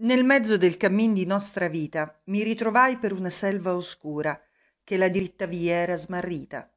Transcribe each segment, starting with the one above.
Nel mezzo del cammin di nostra vita mi ritrovai per una selva oscura, che la diritta via era smarrita.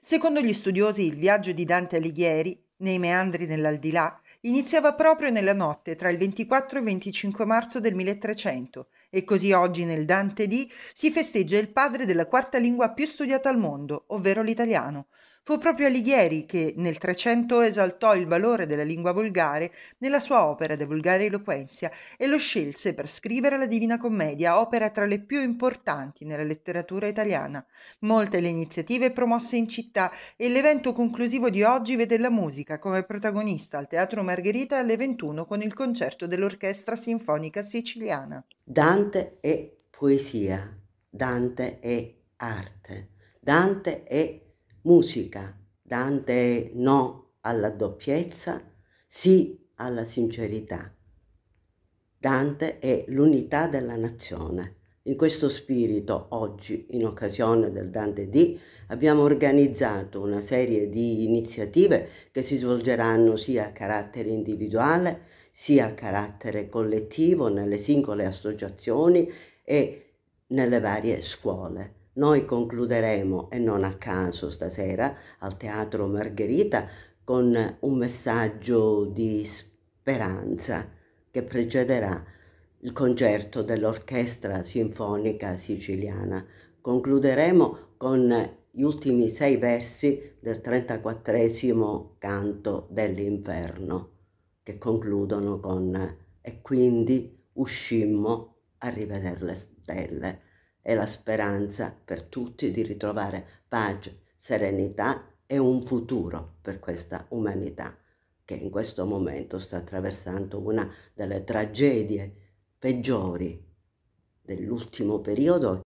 Secondo gli studiosi, il viaggio di Dante Alighieri, nei meandri dell'aldilà, iniziava proprio nella notte tra il 24 e il 25 marzo del 1300 e così oggi nel Dante D si festeggia il padre della quarta lingua più studiata al mondo, ovvero l'italiano, Fu proprio Alighieri che nel Trecento esaltò il valore della lingua volgare nella sua opera De vulgare eloquenzia e lo scelse per scrivere la Divina Commedia, opera tra le più importanti nella letteratura italiana. Molte le iniziative promosse in città e l'evento conclusivo di oggi vede la musica come protagonista al Teatro Margherita alle 21 con il concerto dell'Orchestra Sinfonica Siciliana. Dante è poesia, Dante è arte, Dante è Musica. Dante è no alla doppiezza, sì alla sincerità. Dante è l'unità della nazione. In questo spirito, oggi, in occasione del Dante D, abbiamo organizzato una serie di iniziative che si svolgeranno sia a carattere individuale, sia a carattere collettivo nelle singole associazioni e nelle varie scuole. Noi concluderemo, e non a caso stasera, al Teatro Margherita con un messaggio di speranza che precederà il concerto dell'Orchestra Sinfonica Siciliana. Concluderemo con gli ultimi sei versi del 34 canto dell'inferno, che concludono con E quindi uscimmo a rivedere le stelle e la speranza per tutti di ritrovare pace, serenità e un futuro per questa umanità che in questo momento sta attraversando una delle tragedie peggiori dell'ultimo periodo